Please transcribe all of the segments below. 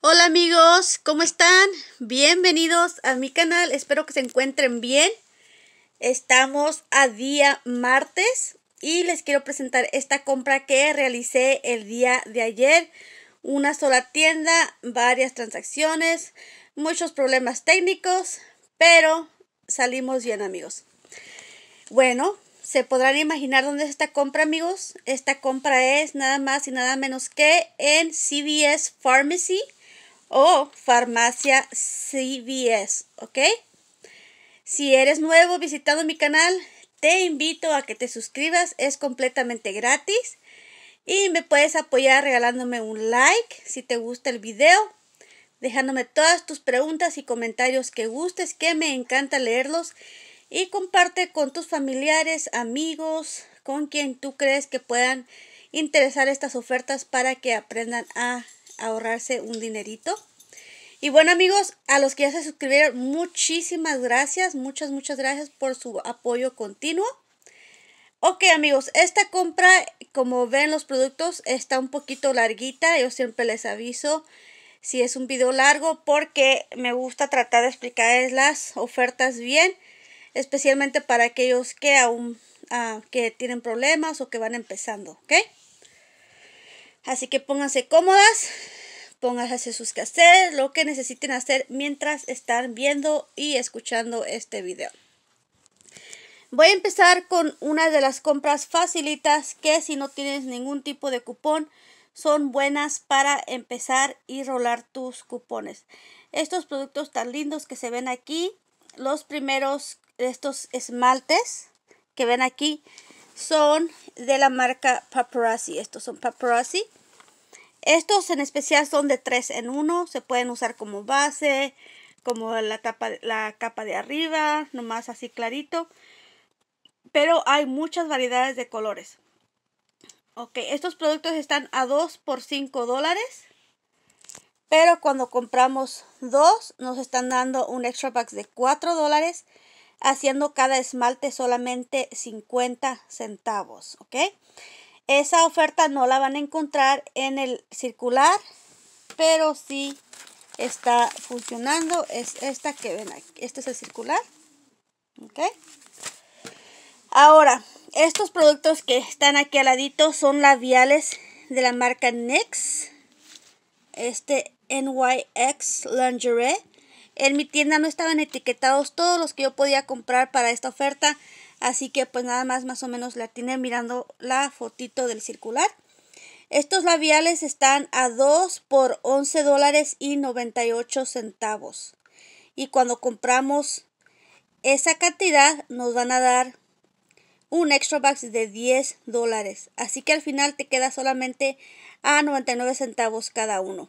Hola amigos, ¿cómo están? Bienvenidos a mi canal, espero que se encuentren bien. Estamos a día martes y les quiero presentar esta compra que realicé el día de ayer. Una sola tienda, varias transacciones, muchos problemas técnicos, pero salimos bien amigos. Bueno, se podrán imaginar dónde es esta compra, amigos. Esta compra es nada más y nada menos que en CVS Pharmacy o farmacia CVS, ¿ok? Si eres nuevo visitando mi canal, te invito a que te suscribas, es completamente gratis y me puedes apoyar regalándome un like si te gusta el video, dejándome todas tus preguntas y comentarios que gustes, que me encanta leerlos y comparte con tus familiares, amigos, con quien tú crees que puedan interesar estas ofertas para que aprendan a ahorrarse un dinerito. Y bueno amigos, a los que ya se suscribieron, muchísimas gracias, muchas, muchas gracias por su apoyo continuo. Ok amigos, esta compra, como ven los productos, está un poquito larguita, yo siempre les aviso si es un video largo porque me gusta tratar de explicarles las ofertas bien, especialmente para aquellos que aún ah, que tienen problemas o que van empezando, ¿ok? Así que pónganse cómodas, pónganse sus quehaceres, lo que necesiten hacer mientras están viendo y escuchando este video. Voy a empezar con una de las compras facilitas que si no tienes ningún tipo de cupón son buenas para empezar y rolar tus cupones. Estos productos tan lindos que se ven aquí, los primeros, estos esmaltes que ven aquí, son de la marca Paparazzi. Estos son Paparazzi. Estos en especial son de 3 en 1. Se pueden usar como base, como la, tapa, la capa de arriba, nomás así clarito. Pero hay muchas variedades de colores. Ok, estos productos están a 2 por 5 dólares. Pero cuando compramos dos, nos están dando un extra pack de 4 dólares haciendo cada esmalte solamente 50 centavos, ¿ok? Esa oferta no la van a encontrar en el circular, pero sí está funcionando. Es esta que ven aquí. Este es el circular. ¿Ok? Ahora, estos productos que están aquí al ladito son labiales de la marca NYX. Este NYX Lingerie en mi tienda no estaban etiquetados todos los que yo podía comprar para esta oferta. Así que pues nada más más o menos la tiene mirando la fotito del circular. Estos labiales están a 2 por 11 dólares y 98 centavos. Y cuando compramos esa cantidad nos van a dar un extra box de 10 dólares. Así que al final te queda solamente a 99 centavos cada uno.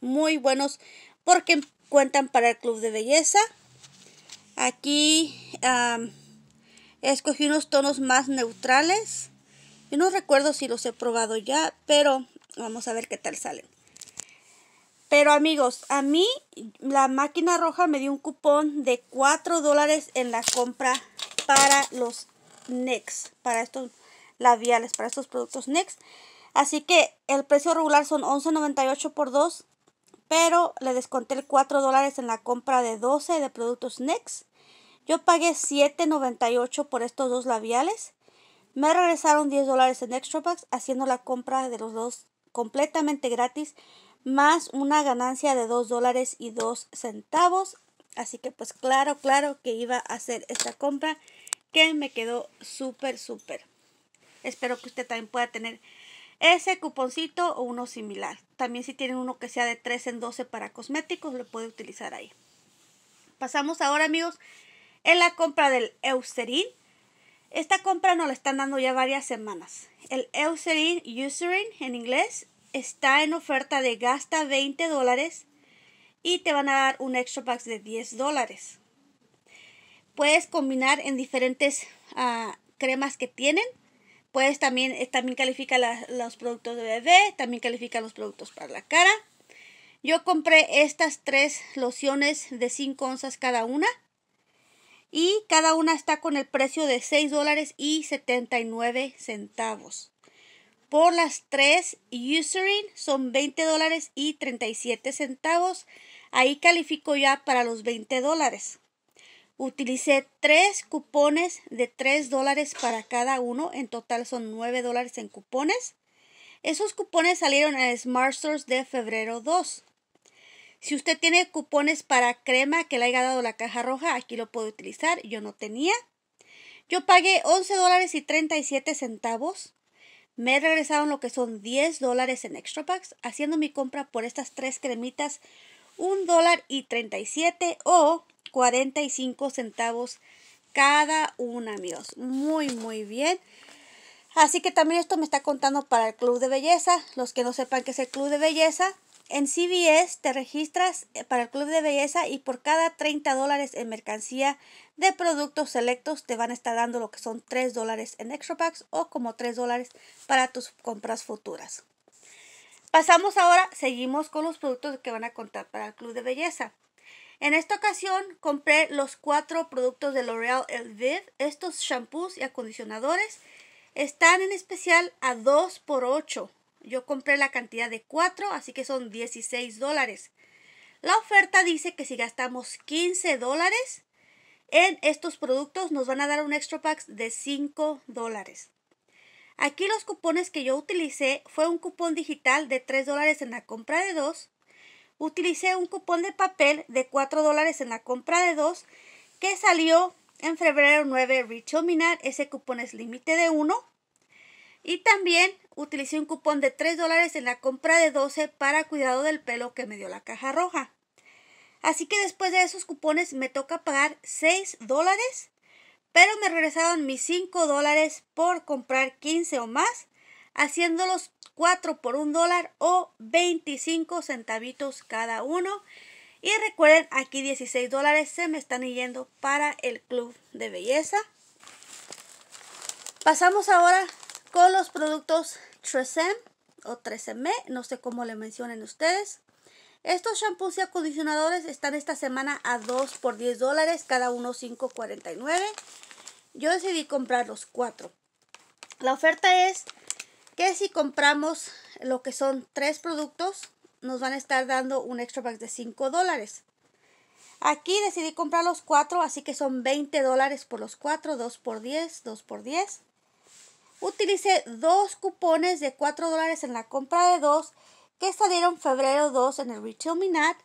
Muy buenos porque cuentan para el club de belleza. Aquí escogí unos tonos más neutrales. Yo no recuerdo si los he probado ya, pero vamos a ver qué tal salen. Pero amigos, a mí la máquina roja me dio un cupón de 4 dólares en la compra para los Nex para estos labiales, para estos productos Nex Así que el precio regular son $11.98 por 2 pero le desconté el 4 dólares en la compra de 12 de productos Next. Yo pagué $7.98 por estos dos labiales. Me regresaron 10 dólares en Extra Bucks haciendo la compra de los dos completamente gratis, más una ganancia de 2 dólares y centavos. Así que pues claro, claro que iba a hacer esta compra que me quedó súper, súper. Espero que usted también pueda tener ese cuponcito o uno similar. También si tienen uno que sea de 3 en 12 para cosméticos, lo puede utilizar ahí. Pasamos ahora, amigos, en la compra del Eucerin. Esta compra nos la están dando ya varias semanas. El Eucerin Eucerin en inglés está en oferta de gasta 20 dólares y te van a dar un extra pack de 10 dólares. Puedes combinar en diferentes ah, cremas que tienen pues también, eh, también califica los productos de bebé, también califica los productos para la cara. Yo compré estas tres lociones de 5 onzas cada una. Y cada una está con el precio de 6 dólares y 79 centavos. Por las tres Eucerin son 20 dólares y 37 centavos. Ahí califico ya para los 20 dólares. Utilicé tres cupones de 3 dólares para cada uno. En total son 9 dólares en cupones. Esos cupones salieron en Smart Stores de febrero 2. Si usted tiene cupones para crema que le haya dado la caja roja, aquí lo puede utilizar. Yo no tenía. Yo pagué 11 dólares y 37 centavos. Me regresaron lo que son 10 dólares en extra packs, haciendo mi compra por estas tres cremitas 1 dólar y 37 o 45 centavos cada una, amigos. Muy, muy bien. Así que también esto me está contando para el Club de Belleza. Los que no sepan qué es el Club de Belleza, en CBS te registras eh, para el Club de Belleza y por cada 30 dólares en mercancía de productos selectos te van a estar dando lo que son 3 dólares en extra packs o como 3 dólares para tus compras futuras. Pasamos ahora, seguimos con los productos que van a contar para el Club de Belleza. En esta ocasión compré los cuatro productos de L'Oreal El Viv. Estos shampoos y acondicionadores están en especial a 2 por 8. Yo compré la cantidad de 4, así que son 16 dólares. La oferta dice que si gastamos 15 dólares en estos productos nos van a dar un extra pack de 5 dólares. Aquí los cupones que yo utilicé fue un cupón digital de 3 dólares en la compra de 2 utilicé un cupón de papel de 4 dólares en la compra de 2 que salió en febrero 9 Minar. Ese cupón es límite de 1. Y también utilicé un cupón de 3 dólares en la compra de 12 para cuidado del pelo que me dio la caja roja. Así que después de esos cupones me toca pagar 6 dólares, pero me regresaron mis 5 dólares por comprar 15 o más haciéndolos 4 por un dólar o 25 centavitos cada uno. Y recuerden, aquí 16 dólares se me están yendo para el club de belleza. Pasamos ahora con los productos Tresem o 13M, no sé cómo le mencionen ustedes. Estos shampoos y acondicionadores están esta semana a 2 por 10 dólares, cada uno 5.49. Yo decidí comprar los 4. La oferta es que si compramos lo que son tres productos, nos van a estar dando un extra pack de 5 dólares. Aquí decidí comprar los cuatro, así que son 20 dólares por los cuatro, 2 por 10, 2 por 10. Utilicé dos cupones de 4 dólares en la compra de dos que salieron febrero 2 en el Retail Minat.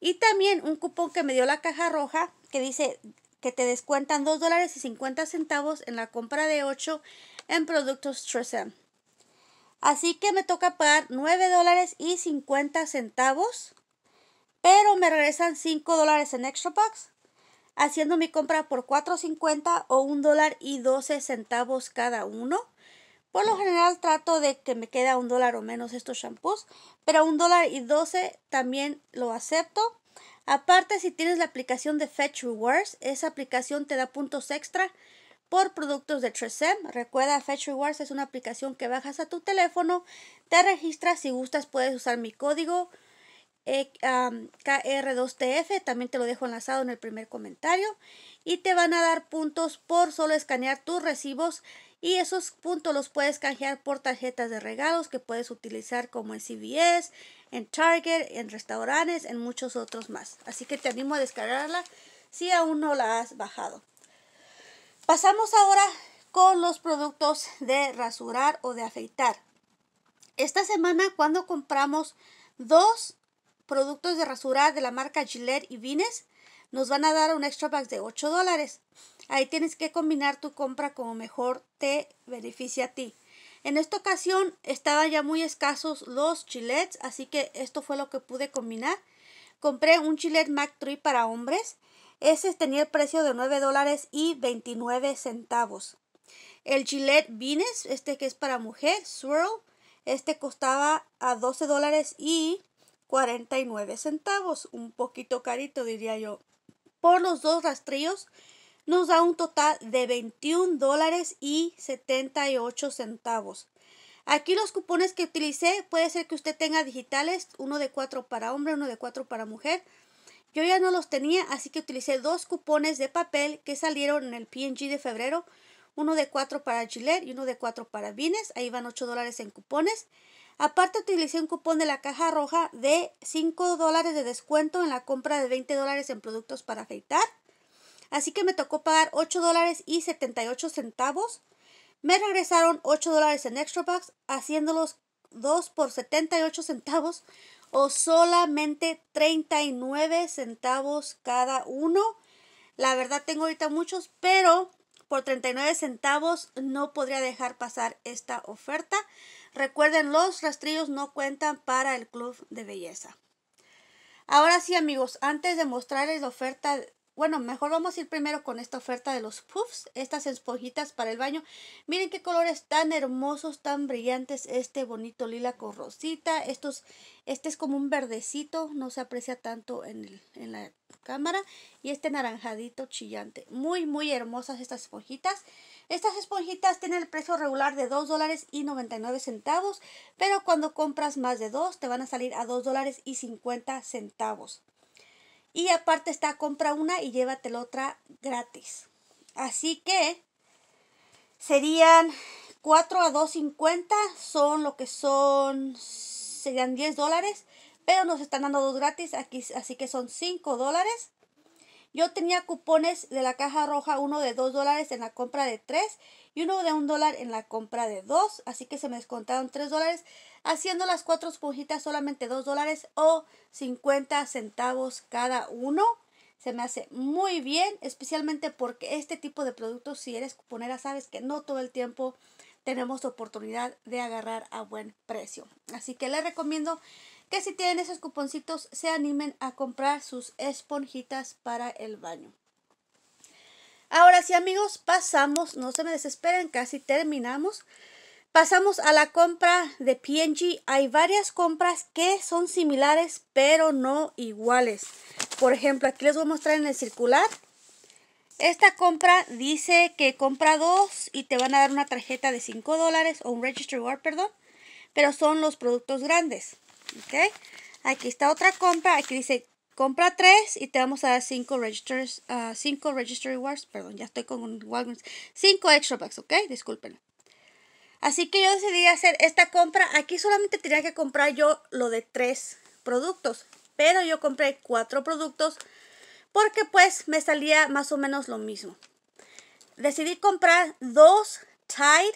Y también un cupón que me dio la caja roja que dice que te descuentan 2 dólares y 50 centavos en la compra de 8 en productos Tresem. Así que me toca pagar $9.50, dólares y centavos. Pero me regresan 5 dólares en extra bucks. Haciendo mi compra por 4.50 o $1.12 y 12 centavos cada uno. Por lo general trato de que me queda un dólar o menos estos shampoos. Pero un dólar y 12 también lo acepto. Aparte si tienes la aplicación de Fetch Rewards, esa aplicación te da puntos extra por productos de Tresem. Recuerda, Fetch Rewards es una aplicación que bajas a tu teléfono, te registras, si gustas puedes usar mi código eh, KR2TF, también te lo dejo enlazado en el primer comentario, y te van a dar puntos por solo escanear tus recibos y esos puntos los puedes canjear por tarjetas de regalos que puedes utilizar como en CVS, en Target, en restaurantes, en muchos otros más. Así que te animo a descargarla si aún no la has bajado. Pasamos ahora con los productos de rasurar o de afeitar. Esta semana cuando compramos dos productos de rasurar de la marca Gillette y Vines, nos van a dar un extra bag de 8 dólares. Ahí tienes que combinar tu compra como mejor te beneficia a ti. En esta ocasión estaban ya muy escasos los chilets, así que esto fue lo que pude combinar. Compré un chilet Mac para hombres ese tenía el precio de 9 dólares y 29 centavos. El Gillette Venus, este que es para mujer, Swirl, este costaba a 12 dólares y 49 centavos. Un poquito carito, diría yo. Por los dos rastrillos nos da un total de 21 dólares y 78 centavos. Aquí los cupones que utilicé puede ser que usted tenga digitales, uno de 4 para hombre, uno de cuatro para mujer. Yo ya no los tenía, así que utilicé dos cupones de papel que salieron en el PNG de febrero, uno de cuatro para Gillette y uno de cuatro para Vines, ahí van 8 dólares en cupones. Aparte utilicé un cupón de la caja roja de 5 dólares de descuento en la compra de 20 dólares en productos para afeitar. Así que me tocó pagar 8 dólares y 78 centavos. Me regresaron 8 dólares en extra bucks, haciéndolos 2 por 78 centavos, o solamente 39 centavos cada uno. La verdad tengo ahorita muchos, pero por 39 centavos no podría dejar pasar esta oferta. Recuerden, los rastrillos no cuentan para el club de belleza. Ahora sí amigos, antes de mostrarles la oferta bueno, mejor vamos a ir primero con esta oferta de los puffs, estas esponjitas para el baño. Miren qué colores tan hermosos, tan brillantes, este bonito lila con rosita. Estos, este es como un verdecito, no se aprecia tanto en, la cámara. Y este naranjadito chillante. Muy, muy hermosas estas esponjitas. Estas esponjitas tienen el precio regular de $2.99, dólares pero cuando compras más de dos, te van a salir a $2.50. dólares y aparte está, compra una y llévate la otra gratis. Así que serían 4 a 2.50, son lo que son, serían 10 dólares, pero nos están dando dos gratis, aquí, así que son 5 dólares. Yo tenía cupones de la caja roja, uno de 2 dólares en la compra de 3 y uno de 1 dólar en la compra de 2, así que se me descontaron 3 dólares haciendo las cuatro esponjitas solamente 2 dólares o 50 centavos cada uno. Se me hace muy bien, especialmente porque este tipo de productos, si eres cuponera, sabes que no todo el tiempo tenemos oportunidad de agarrar a buen precio. Así que les recomiendo que si tienen esos cuponcitos, se animen a comprar sus esponjitas para el baño. Ahora sí amigos, pasamos, no se me desesperen, casi terminamos Pasamos a la compra de PNG. Hay varias compras que son similares pero no iguales. Por ejemplo, aquí les voy a mostrar en el circular. Esta compra dice que compra dos y te van a dar una tarjeta de 5 dólares o un Registry reward, perdón. Pero son los productos grandes. ¿Ok? Aquí está otra compra. Aquí dice compra tres y te vamos a dar cinco registers, 5 ah, registry wars. perdón, ya estoy con Walgreens, 5 extra bucks, ok, disculpen. Así que yo decidí hacer esta compra. Aquí solamente tenía que comprar yo lo de tres productos. Pero yo compré cuatro productos porque pues me salía más o menos lo mismo. Decidí comprar dos Tide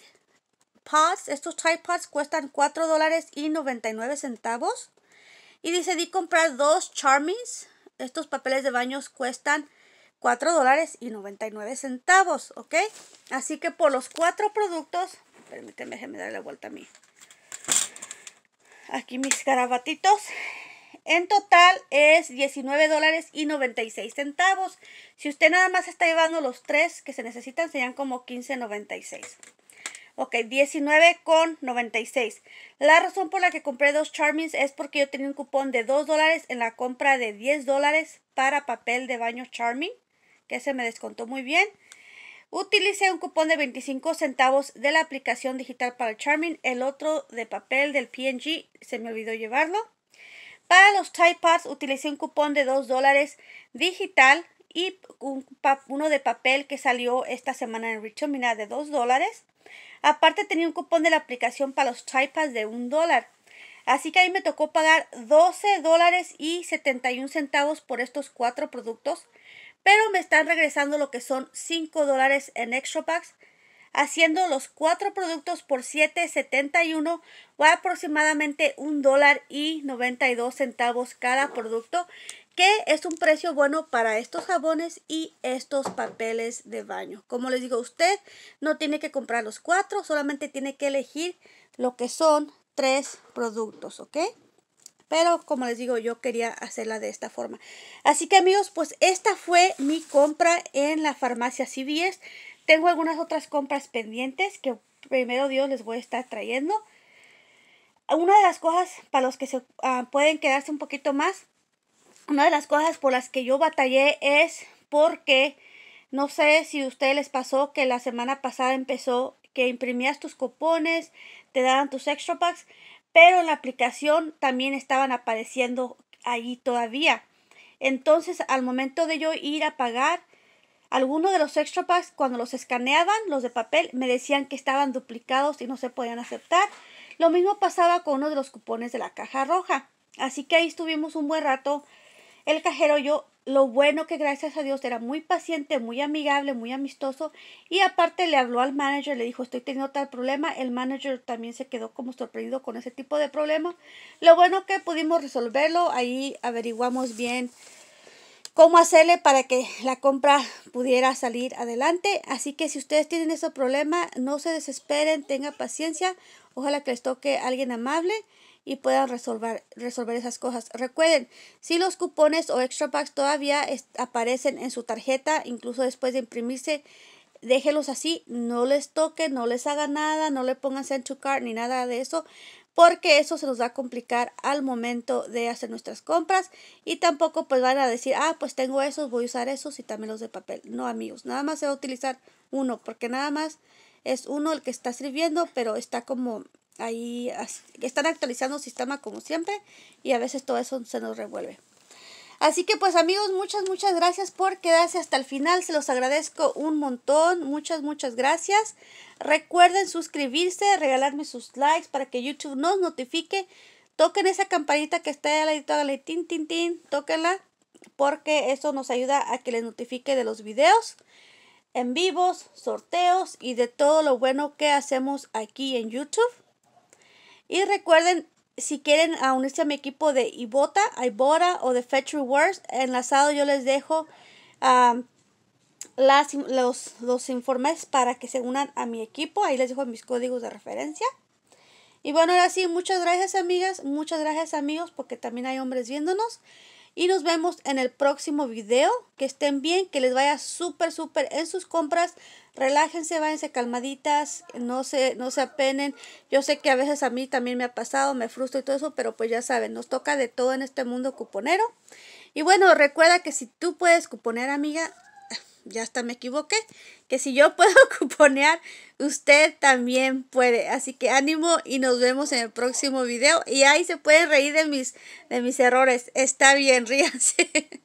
Pods. Estos Tide Pods cuestan $4.99. dólares y centavos. Y decidí comprar dos Charmings. Estos papeles de baños cuestan $4.99. dólares y ¿ok? Así que por los cuatro productos Permíteme, déjeme dar la vuelta a mí. Aquí mis carabatitos. En total es 19 dólares y 96 centavos. Si usted nada más está llevando los tres que se necesitan, serían como 15.96. Ok, 19.96. La razón por la que compré dos Charmings es porque yo tenía un cupón de 2 dólares en la compra de 10 dólares para papel de baño Charming, que se me descontó muy bien. Utilicé un cupón de 25 centavos de la aplicación digital para Charmin. el otro de papel del PNG, se me olvidó llevarlo. Para los Tide Pods utilicé un cupón de 2 dólares digital y uno de papel que salió esta semana en Richomina de 2 dólares. Aparte tenía un cupón de la aplicación para los Tide Pods de 1 dólar. Así que ahí me tocó pagar 12 dólares y 71 centavos por estos cuatro productos pero me están regresando lo que son 5 dólares en extra packs. Haciendo los cuatro productos por 7.71 o aproximadamente un dólar y 92 centavos cada producto, que es un precio bueno para estos jabones y estos papeles de baño. Como les digo, usted no tiene que comprar los cuatro, solamente tiene que elegir lo que son tres productos, ¿ok? Pero como les digo, yo quería hacerla de esta forma. Así que amigos, pues esta fue mi compra en la farmacia CVS. Tengo algunas otras compras pendientes que primero Dios les voy a estar trayendo. Una de las cosas para los que se ah, pueden quedarse un poquito más, una de las cosas por las que yo batallé es porque no sé si a ustedes les pasó que la semana pasada empezó que imprimías tus cupones, te daban tus extra packs, pero en la aplicación también estaban apareciendo allí todavía. Entonces, al momento de yo ir a pagar, algunos de los extra packs, cuando los escaneaban, los de papel, me decían que estaban duplicados y no se podían aceptar. Lo mismo pasaba con uno de los cupones de la caja roja. Así que ahí estuvimos un buen rato el cajero yo lo bueno que gracias a Dios era muy paciente, muy amigable, muy amistoso y aparte le habló al manager, le dijo estoy teniendo tal problema, el manager también se quedó como sorprendido con ese tipo de problema. Lo bueno que pudimos resolverlo, ahí averiguamos bien cómo hacerle para que la compra pudiera salir adelante. Así que si ustedes tienen ese problema, no se desesperen, tengan paciencia, ojalá que les toque alguien amable y puedan resolver, resolver esas cosas. Recuerden, si los cupones o extra packs todavía aparecen en su tarjeta, incluso después de imprimirse, déjelos así, no les toque no les haga nada, no le pongan a enchucar ni nada de eso, porque eso se nos va a complicar al momento de hacer nuestras compras y tampoco pues van a decir, ah, pues tengo esos, voy a usar esos y también los de papel. No, amigos, nada más se va a utilizar uno, porque nada más es uno el que está sirviendo, pero está como ahí están actualizando el sistema como siempre y a veces todo eso se nos revuelve. Así que pues amigos, muchas, muchas gracias por quedarse hasta el final. Se los agradezco un montón. Muchas, muchas gracias. Recuerden suscribirse, regalarme sus likes para que YouTube nos notifique. Toquen esa campanita que está ahí al ladito, tin, tin, tin. Tóquenla porque eso nos ayuda a que les notifique de los videos en vivos, sorteos y de todo lo bueno que hacemos aquí en YouTube. Y recuerden, si quieren unirse a mi equipo de Ibota, Ibora o de Fetch Rewards, enlazado yo les dejo las, los, los informes para que se unan a mi equipo. Ahí les dejo mis códigos de referencia. Y bueno, ahora sí, muchas gracias amigas, muchas gracias amigos, porque también hay hombres viéndonos. Y nos vemos en el próximo video. Que estén bien, que les vaya súper, súper en sus compras. Relájense, váyanse calmaditas, no se, no se apenen. Yo sé que a veces a mí también me ha pasado, me frustro y todo eso, pero pues ya saben, nos toca de todo en este mundo cuponero. Y bueno, recuerda que si tú puedes cuponer, amiga, ya hasta me equivoqué, que si yo puedo cuponear, usted también puede. Así que ánimo y nos vemos en el próximo video. Y ahí se puede reír de mis, de mis errores. Está bien, ríanse.